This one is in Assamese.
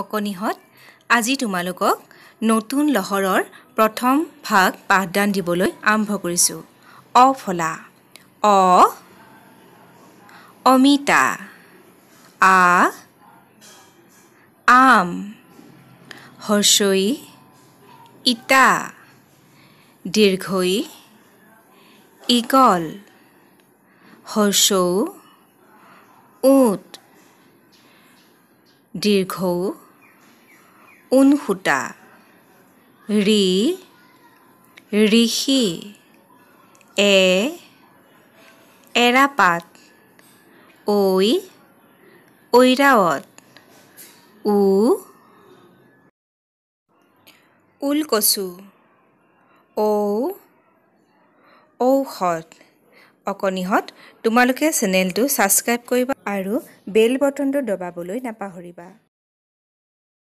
অকণিহঁত আজি তোমালোকক নতুন লহৰৰ প্ৰথম ভাগ পাঠদান দিবলৈ আৰম্ভ কৰিছোঁ অফলা অ অমিতা আ আম হৰ্ষই ইটা দীৰ্ঘই ইকল হৰ্ষৌ উঠ দীৰ্ঘ ঊন সূতা ৰি ঋষি এ এৰাপাত ঐ ঐৰাৱত উ কচু ঔ ঔষধ অকণিহঁত তোমালোকে চেনেলটো ছাবস্ক্ৰাইব কৰিবা আৰু বেল বটনটো দবাবলৈ নাপাহৰিবা